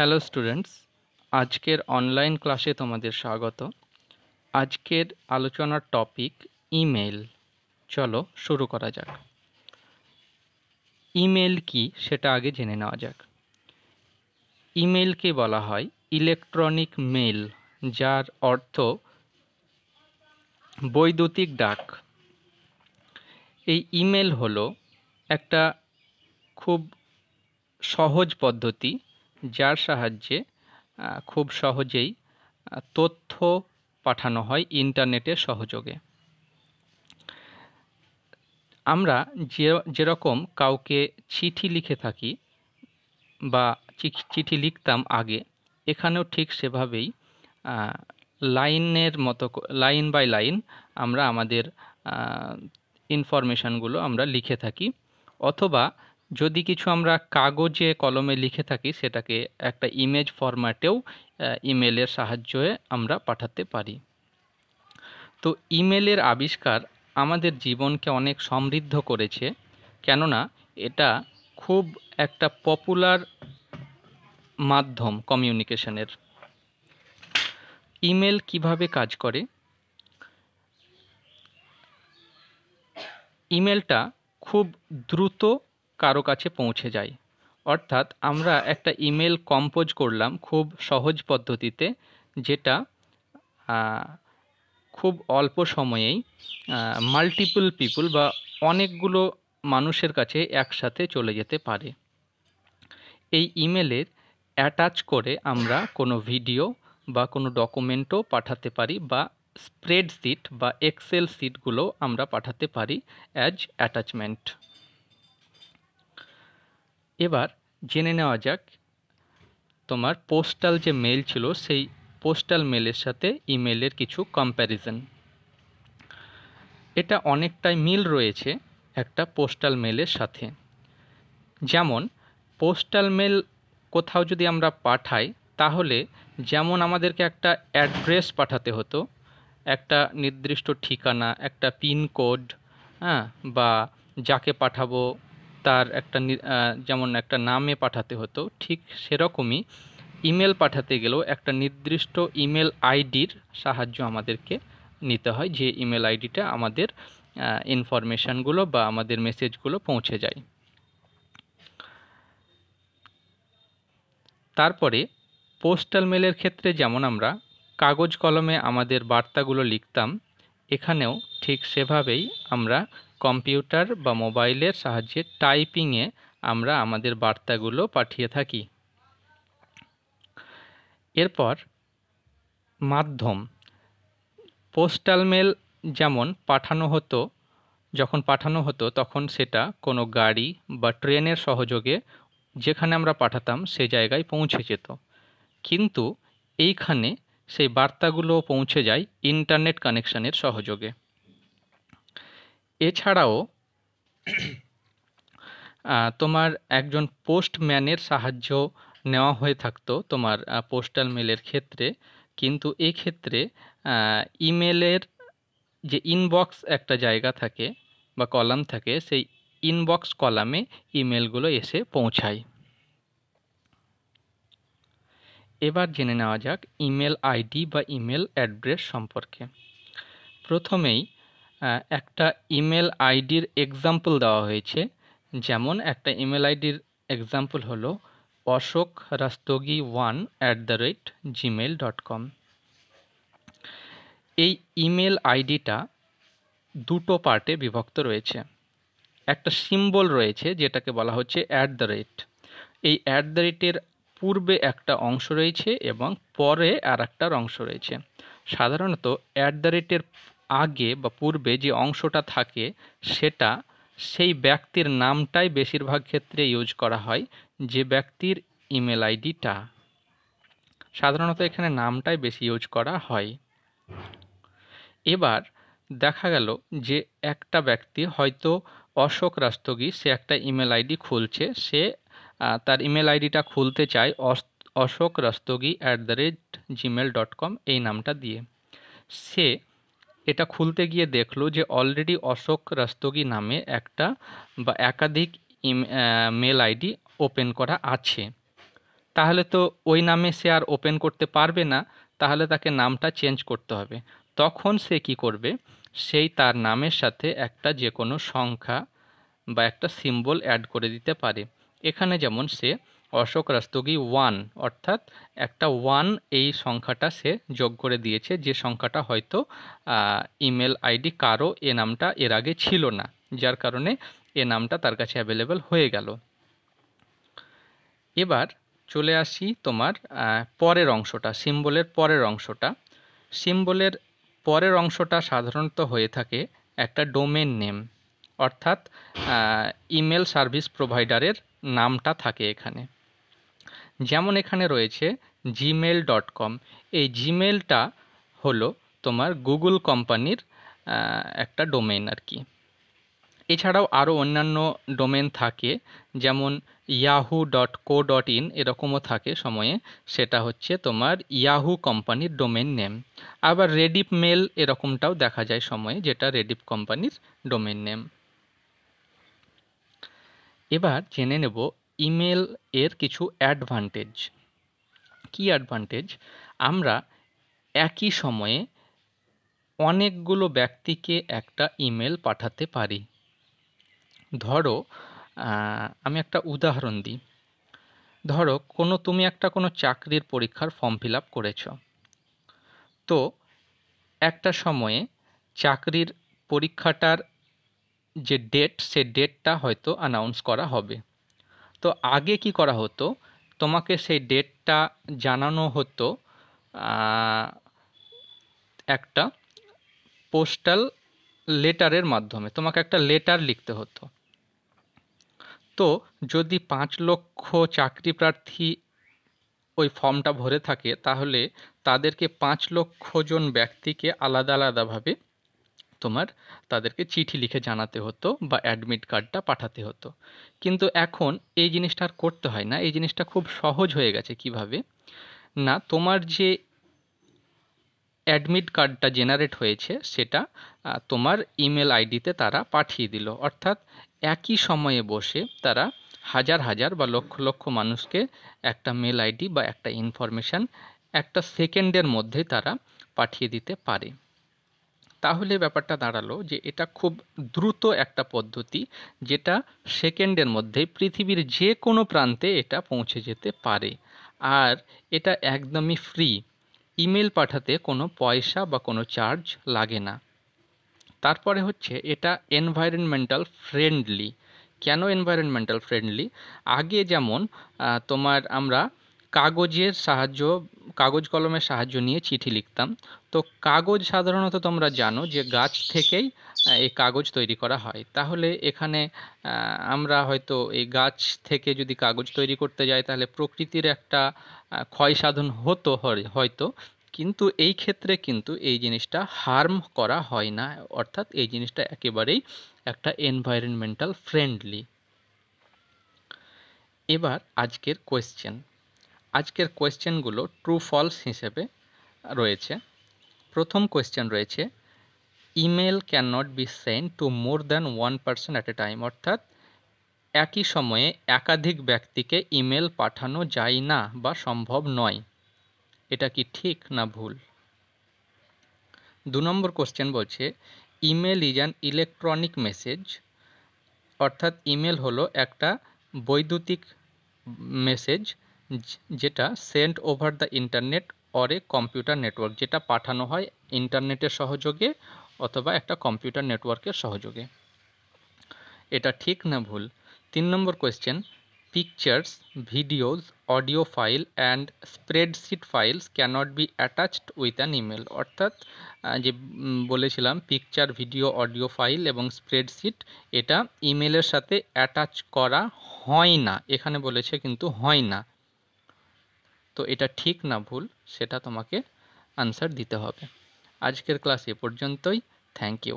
hello students আজকের online ক্লাসে তোমাদের স্বাগত আজকের আলোচনার টপিক ইমেল চলো শুরু করা যাক ইমেল কি সেটা আগে জেনে নেওয়া যাক ইমেলকে বলা হয় ইলেকট্রনিক মেল যার অর্থ বৈদ্যুতিক ডাক এই ইমেল হলো একটা খুব সহজ পদ্ধতি যার সাহায্যে খুব সহজেই তথ্য পাঠানো হয় ইন্টারনেটের সহযোগে আমরা যে যেরকম কাউকে চিঠি লিখে থাকি বা চিঠি লিখতাম আগে এখানেও ঠিক সেভাবেই লাইনের মতো লাইন বাই লাইন আমরা আমাদের ইনফরমেশানগুলো আমরা লিখে থাকি অথবা যদি কিছু আমরা কাগজে কলমে লিখে থাকি সেটাকে একটা ইমেজ ফরম্যাটেও ইমেলের সাহায্যে আমরা পাঠাতে পারি তো ইমেলের আবিষ্কার আমাদের জীবনকে অনেক সমৃদ্ধ করেছে কেননা এটা খুব একটা পপুলার মাধ্যম কমিউনিকেশনের ইমেল কিভাবে কাজ করে ইমেলটা খুব দ্রুত কারো কাছে পৌঁছে যায় অর্থাৎ আমরা একটা ইমেল কম্পোজ করলাম খুব সহজ পদ্ধতিতে যেটা খুব অল্প সময়েই মাল্টিপল পিপুল বা অনেকগুলো মানুষের কাছে একসাথে চলে যেতে পারে এই ইমেলের অ্যাটাচ করে আমরা কোনো ভিডিও বা কোনো ডকুমেন্টও পাঠাতে পারি বা স্প্রেডশিট বা এক্সেল শিটগুলো আমরা পাঠাতে পারি অ্যাজ অ্যাটাচমেন্ট এবার জেনে নেওয়া যাক তোমার পোস্টাল যে মেল ছিল সেই পোস্টাল মেলের সাথে ইমেলের কিছু কম্প্যারিজন এটা অনেকটাই মিল রয়েছে একটা পোস্টাল মেলের সাথে যেমন পোস্টাল মেল কোথাও যদি আমরা পাঠাই তাহলে যেমন আমাদেরকে একটা অ্যাড্রেস পাঠাতে হতো একটা নির্দিষ্ট ঠিকানা একটা পিনকোড হ্যাঁ বা যাকে পাঠাবো তার একটা যেমন একটা নামে পাঠাতে হতো ঠিক সেরকমই ইমেল পাঠাতে গেলেও একটা নির্দিষ্ট ইমেল আইডির সাহায্য আমাদেরকে নিতে হয় যে ইমেল আইডিটা আমাদের ইনফরমেশানগুলো বা আমাদের মেসেজগুলো পৌঁছে যায় তারপরে পোস্টাল মেলের ক্ষেত্রে যেমন আমরা কাগজ কলমে আমাদের বার্তাগুলো লিখতাম এখানেও ঠিক সেভাবেই আমরা কম্পিউটার বা মোবাইলের সাহায্যে টাইপিংয়ে আমরা আমাদের বার্তাগুলো পাঠিয়ে থাকি এরপর মাধ্যম পোস্টাল মেল যেমন পাঠানো হতো যখন পাঠানো হতো তখন সেটা কোনো গাড়ি বা ট্রেনের সহযোগে যেখানে আমরা পাঠাতাম সে জায়গায় পৌঁছে যেত কিন্তু এইখানে সেই বার্তাগুলো পৌঁছে যায় ইন্টারনেট কানেকশানের সহযোগে এছাড়াও তোমার একজন পোস্টম্যানের সাহায্য নেওয়া হয়ে থাকতো তোমার পোস্টাল মেলের ক্ষেত্রে কিন্তু এক্ষেত্রে ইমেলের যে ইনবক্স একটা জায়গা থাকে বা কলাম থাকে সেই ইনবক্স কলামে ইমেলগুলো এসে পৌঁছায় এবার জেনে নেওয়া যাক ইমেল আইডি বা ইমেল অ্যাড্রেস সম্পর্কে প্রথমেই একটা ইমেল আইডির এক্সাম্পল দেওয়া হয়েছে যেমন একটা ইমেল আইডির এক্সাম্পল হলো Ashok Rastogi one at the rate Gmail dot com এই ইমেল আইডিটা দুটো পার্টে বিভক্ত রয়েছে একটা সিম্বল রয়েছে যেটাকে বলা হচ্ছে অ্যাট দ্য রেট এই অ্যাট দ্য রেটের পূর্বে একটা অংশ রয়েছে এবং পরে আর একটার অংশ রয়েছে সাধারণত অ্যাট দ্য রেটের আগে বা পূর্বে যে অংশটা থাকে সেটা সেই ব্যক্তির নামটাই বেশিরভাগ ক্ষেত্রে ইউজ করা হয় যে ব্যক্তির ইমেল আইডিটা সাধারণত এখানে নামটাই বেশি ইউজ করা হয় এবার দেখা গেল যে একটা ব্যক্তি হয়তো অশোক রাস্তগি সে একটা ইমেল আইডি খুলছে সে তার ইমেল আইডিটা খুলতে চায় Ashok Rastogi at the rate Gmail dot com এই নামটা দিয়ে সে এটা খুলতে গিয়ে দেখলো যে অলরেডি অশোক রাস্তগি নামে একটা বা একাধিক মেল আইডি ওপেন করা আছে তাহলে তো ওই নামে সে আর ওপেন করতে পারবে না তাহলে তাকে নামটা চেঞ্জ করতে হবে তখন সে কি করবে সেই তার নামের সাথে একটা যে কোনো সংখ্যা বা একটা সিম্বল অ্যাড করে দিতে পারে এখানে যেমন সে অশোক রাস্তোগি ওয়ান অর্থাৎ একটা ওয়ান এই সংখ্যাটা সে যোগ করে দিয়েছে যে সংখ্যাটা হয়তো ইমেল আইডি কারো এ নামটা এর আগে ছিল না যার কারণে এ নামটা তার কাছে অ্যাভেলেবেল হয়ে গেল এবার চলে আসি তোমার পরের অংশটা সিম্বলের পরের অংশটা সিম্বলের পরের অংশটা সাধারণত হয়ে থাকে একটা ডোমেন নেম অর্থাৎ ইমেল সার্ভিস প্রোভাইডারের নামটা থাকে এখানে যেমন এখানে রয়েছে জিমেল ডট কম এই জিমেলটা হলো তোমার গুগল কোম্পানির একটা ডোমেন আর কি এছাড়াও আরও অন্যান্য ডোমেন থাকে যেমন Yahoo dot co dot in এরকমও থাকে সময়ে সেটা হচ্ছে তোমার ইয়াহু কোম্পানির ডোমেন নেম আবার রেডিপ মেল এরকমটাও দেখা যায় সময়ে যেটা রেডিপ কোম্পানির ডোমেন নেম এবার জেনে নেব ইমেল এর কিছু অ্যাডভান্টেজ কি অ্যাডভান্টেজ আমরা একই সময়ে অনেকগুলো ব্যক্তিকে একটা ইমেল পাঠাতে পারি ধরো আমি একটা উদাহরণ দিই ধরো কোনো তুমি একটা কোনো চাকরির পরীক্ষার ফর্ম ফিল আপ করেছ তো একটা সময়ে চাকরির পরীক্ষাটার যে ডেট সে ডেটটা হয়তো অ্যানাউন্স করা হবে তো আগে কি করা হতো তোমাকে সেই ডেটটা জানানো হতো একটা পোস্টাল লেটারের মাধ্যমে তোমাকে একটা লেটার লিখতে হতো তো যদি পাঁচ লক্ষ চাকরি প্রার্থী ওই ফর্মটা ভরে থাকে তাহলে তাদেরকে পাঁচ লক্ষ জন ব্যক্তিকে আলাদা আলাদাভাবে তোমার তাদেরকে চিঠি লিখে জানাতে হতো বা অ্যাডমিট কার্ডটা পাঠাতে হতো কিন্তু এখন এই জিনিসটা আর করতে হয় না এই জিনিসটা খুব সহজ হয়ে গেছে কিভাবে না তোমার যে অ্যাডমিট কার্ডটা জেনারেট হয়েছে সেটা তোমার ইমেল আইডিতে তারা পাঠিয়ে দিল অর্থাৎ একই সময়ে বসে তারা হাজার হাজার বা লক্ষ লক্ষ মানুষকে একটা মেল আইডি বা একটা ইনফরমেশান একটা সেকেন্ডের মধ্যে তারা পাঠিয়ে দিতে পারে তাহলে ব্যাপারটা দাঁড়ালো যে এটা খুব দ্রুত একটা পদ্ধতি যেটা সেকেন্ডের মধ্যে পৃথিবীর যে কোনো প্রান্তে এটা পৌঁছে যেতে পারে আর এটা একদমই ফ্রি ইমেল পাঠাতে কোনো পয়সা বা কোনো চার্জ লাগে না তারপরে হচ্ছে এটা এনভায়রনমেন্টাল ফ্রেন্ডলি কেন এনভায়রনমেন্টাল ফ্রেন্ডলি আগে যেমন তোমার আমরা কাগজের সাহায্য কাগজ কলমের সাহায্য নিয়ে চিঠি লিখতাম তো কাগজ সাধারণত তোমরা জানো যে গাছ থেকেই এই কাগজ তৈরি করা হয় তাহলে এখানে আমরা হয়তো এই গাছ থেকে যদি কাগজ তৈরি করতে যাই তাহলে প্রকৃতির একটা ক্ষয় সাধন হতো হয়তো কিন্তু এই ক্ষেত্রে কিন্তু এই জিনিসটা হার্ম করা হয় না অর্থাৎ এই জিনিসটা একেবারেই একটা এনভায়রনমেন্টাল ফ্রেন্ডলি এবার আজকের কোয়েশ্চেন আজকের কোয়েশ্চেনগুলো ট্রু ফলস হিসেবে রয়েছে প্রথম কোয়েশ্চেন রয়েছে email can not be send to more than one person at a time অর্থাৎ একই সময়ে একাধিক ব্যক্তিকে ইমেল পাঠানো যায় না বা সম্ভব নয় এটা কি ঠিক না ভুল দু নম্বর কোশ্চেন বলছে email is an electronic message অর্থাৎ ইমেল হলো একটা বৈদ্যুতিক মেসেজ যেটা sent over the internet or computer network যেটা পাঠানো হয় ইন্টারনেটের সহযোগে অথবা একটা কম্পিউটার নেটওয়ার্কের সহযোগে এটা ঠিক না ভুল তিন নম্বর question pictures videos audio file and spreadsheet files cannot be attached with an email অর্থাৎ যে বলেছিলাম পিকচার ভিডিও অডিও ফাইল এবং স্প্রেডশিট এটা ইমেলের সাথে অ্যাটাচ করা হয় না এখানে বলেছে কিন্তু হয় না তো এটা ঠিক না ভুল সেটা তোমাকে আনসার দিতে হবে আজকের ক্লাস এ পর্যন্তই থ্যাংক ইউ